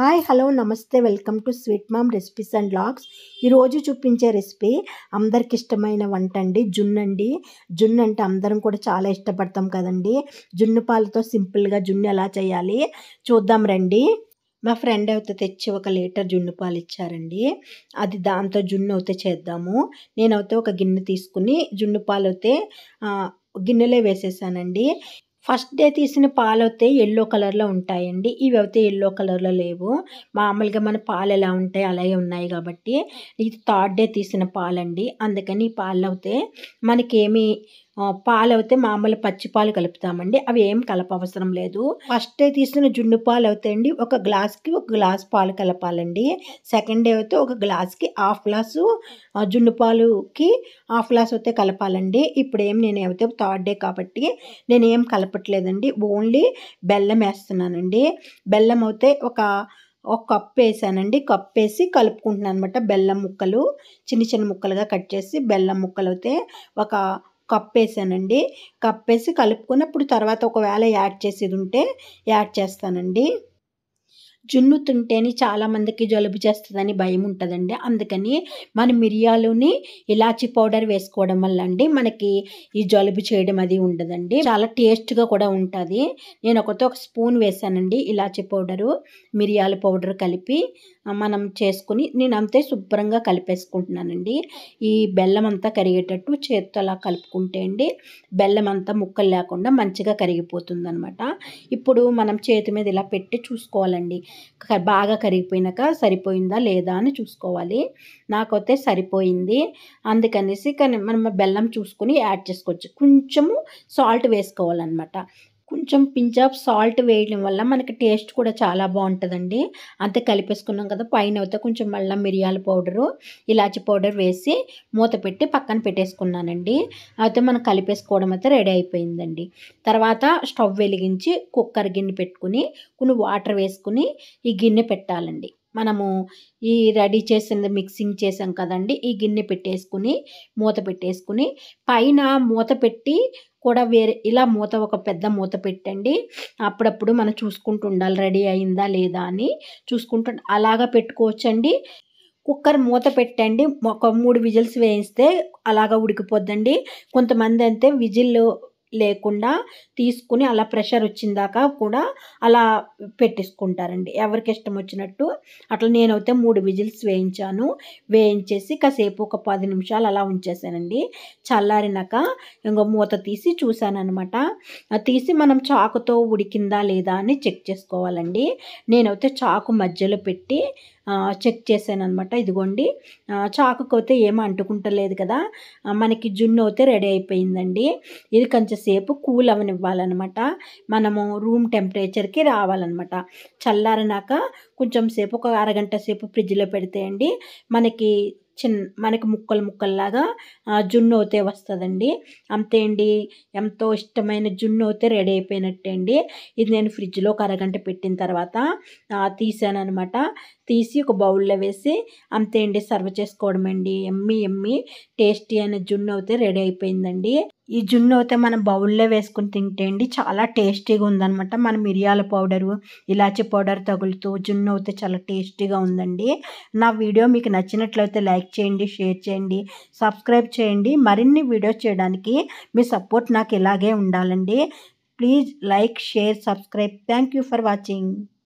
hi hello నమస్తే welcome to sweet mom recipes and logs ఈరోజు చూపించే రెసిపీ అందరికి ఇష్టమైన వంట అండి జున్ను అండి జున్ను అంటే అందరం కూడా చాలా ఇష్టపడతాం కదండి జున్ను పాలతో సింపుల్గా జున్ను ఎలా చేయాలి చూద్దాం రండి మా ఫ్రెండ్ అయితే తెచ్చి ఒక లీటర్ జున్ను పాలు ఇచ్చారండి అది దాంతో జున్ను అయితే చేద్దాము నేనైతే ఒక గిన్నె తీసుకుని జున్ను పాలు అయితే గిన్నెలో వేసేసానండి ఫస్ట్ డే తీసిన పాలు అయితే ఎల్లో కలర్లో ఉంటాయండి ఇవి అయితే ఎల్లో కలర్లో లేవు మామూలుగా మన పాలు ఎలా ఉంటాయి అలాగే ఉన్నాయి కాబట్టి ఇది థర్డ్ డే తీసిన పాలండి అందుకని ఈ పాలు అయితే మనకేమి పాలు అయితే మామూలు పచ్చి పాలు కలుపుతామండి అవి ఏం కలపవసరం లేదు ఫస్ట్ డే తీసిన జున్ను పాలు అయితే అండి ఒక గ్లాస్కి ఒక గ్లాస్ పాలు కలపాలండి సెకండ్ డే అయితే ఒక గ్లాస్కి హాఫ్ గ్లాసు జున్ను పాలుకి హాఫ్ గ్లాస్ అయితే కలపాలండి ఇప్పుడు ఏం నేను అయితే థర్డ్ డే కాబట్టి నేను ఏం కలపట్లేదండి ఓన్లీ బెల్లం వేస్తున్నానండి బెల్లం అయితే ఒక ఒక కప్పు వేసానండి కప్పు వేసి కలుపుకుంటున్నాను అనమాట బెల్లం ముక్కలు చిన్న చిన్న ముక్కలుగా కట్ చేసి బెల్లం ముక్కలు అయితే ఒక కప్పేసానండి కప్పేసి కలుపుకుని అప్పుడు తర్వాత ఒకవేళ యాడ్ చేసేది ఉంటే యాడ్ చేస్తానండి జున్ను తింటేనే చాలామందికి జలుబు చేస్తుందని భయం ఉంటుందండి అందుకని మన మిరియాలుని ఇలాచి పౌడర్ వేసుకోవడం వల్ల అండి మనకి ఈ జలుబు చేయడం అది ఉండదండి చాలా టేస్ట్గా కూడా ఉంటుంది నేను ఒకతో ఒక స్పూన్ వేసానండి ఇలాచి పౌడరు మిరియాల పౌడర్ కలిపి మనం చేసుకుని నేను అంతే శుభ్రంగా కలిపేసుకుంటున్నానండి ఈ బెల్లం అంతా కరిగేటట్టు చేత్తో అలా కలుపుకుంటే అండి బెల్లం అంతా ముక్కలు లేకుండా మంచిగా కరిగిపోతుంది అనమాట ఇప్పుడు మనం చేతి మీద ఇలా పెట్టి చూసుకోవాలండి బాగా కరిగిపోయినాక సరిపోయిందా లేదా అని చూసుకోవాలి నాకైతే సరిపోయింది అందుకనేసి కానీ మనం బెల్లం చూసుకుని యాడ్ చేసుకోవచ్చు కొంచెము సాల్ట్ వేసుకోవాలన్నమాట కొంచెం పించ్ ఆఫ్ సాల్ట్ వేయడం వల్ల మనకి టేస్ట్ కూడా చాలా బాగుంటుందండి అంతా కలిపేసుకున్నాం కదా పైన అయితే కొంచెం మళ్ళీ మిరియాల పౌడరు ఇలాచి పౌడర్ వేసి మూత పెట్టి పక్కన పెట్టేసుకున్నానండి అయితే మనం కలిపేసుకోవడం అయితే రెడీ అయిపోయిందండి తర్వాత స్టవ్ వెలిగించి కుక్కర్ గిన్నె పెట్టుకుని కొన్ని వాటర్ వేసుకుని ఈ గిన్నె పెట్టాలండి మనము ఈ రెడీ చేసింది మిక్సింగ్ చేసాం కదండి ఈ గిన్నె పెట్టేసుకుని మూత పెట్టేసుకుని పైన మూత పెట్టి కూడా వేరే ఇలా మూత ఒక పెద్ద మూత పెట్టండి అప్పుడప్పుడు మనం చూసుకుంటూ ఉండాలి రెడీ అయిందా లేదా అని చూసుకుంటు అలాగా పెట్టుకోవచ్చండి కుక్కర్ మూత పెట్టండి ఒక మూడు విజిల్స్ వేయిస్తే అలాగా ఉడికిపోద్దండి కొంతమంది అంతే విజిల్ లేకుండా తీసుకుని అలా ప్రెషర్ వచ్చిందాక కూడా అలా పెట్టేసుకుంటారండి ఎవరికి ఇష్టం వచ్చినట్టు అట్లా నేనైతే మూడు విజిల్స్ వేయించాను వేయించేసి కాసేపు ఒక పది నిమిషాలు అలా ఉంచేసానండి చల్లారినాక ఇంకో మూత తీసి చూశానమాట తీసి మనం చాకుతో ఉడికిందా లేదా అని చెక్ చేసుకోవాలండి నేనైతే చాకు మధ్యలో పెట్టి చెక్ చేశాను అనమాట ఇదిగోండి అయితే ఏమీ అంటుకుంటలేదు కదా మనకి జున్ను అయితే రెడీ అయిపోయిందండి ఇది కొంచెం కొంచెంసేపు కూల్ అవనివ్వాలన్నమాట మనము రూమ్ టెంపరేచర్కి రావాలన్నమాట చల్లారినాక కొంచెం సేపు ఒక అరగంట సేపు ఫ్రిడ్జ్లో పెడితే అండి మనకి చిన్న మనకి ముక్కలు ముక్కల్లాగా జున్ను అవుతే వస్తుందండి అంతే అండి ఎంతో ఇష్టమైన జున్ను అవుతే రెడీ అయిపోయినట్టే అండి ఇది నేను ఫ్రిడ్జ్లో ఒక అరగంట పెట్టిన తర్వాత తీసాను అనమాట తీసి ఒక బౌల్లో వేసి అంతే అండి సర్వ్ చేసుకోవడం అండి ఎమ్మి ఎమ్మి టేస్టీ అయిన జున్ను అయితే రెడీ అయిపోయిందండి ఈ జున్ను అయితే మనం బౌల్లో వేసుకుని తింటే అండి చాలా టేస్టీగా ఉందనమాట మన మిరియాల పౌడరు ఇలాచి పౌడర్ తగులుతూ జున్ను అయితే చాలా టేస్టీగా ఉందండి నా వీడియో మీకు నచ్చినట్లయితే లైక్ చేయండి షేర్ చేయండి సబ్స్క్రైబ్ చేయండి మరిన్ని వీడియోస్ చేయడానికి మీ సపోర్ట్ నాకు ఇలాగే ఉండాలండి please like share subscribe thank you for watching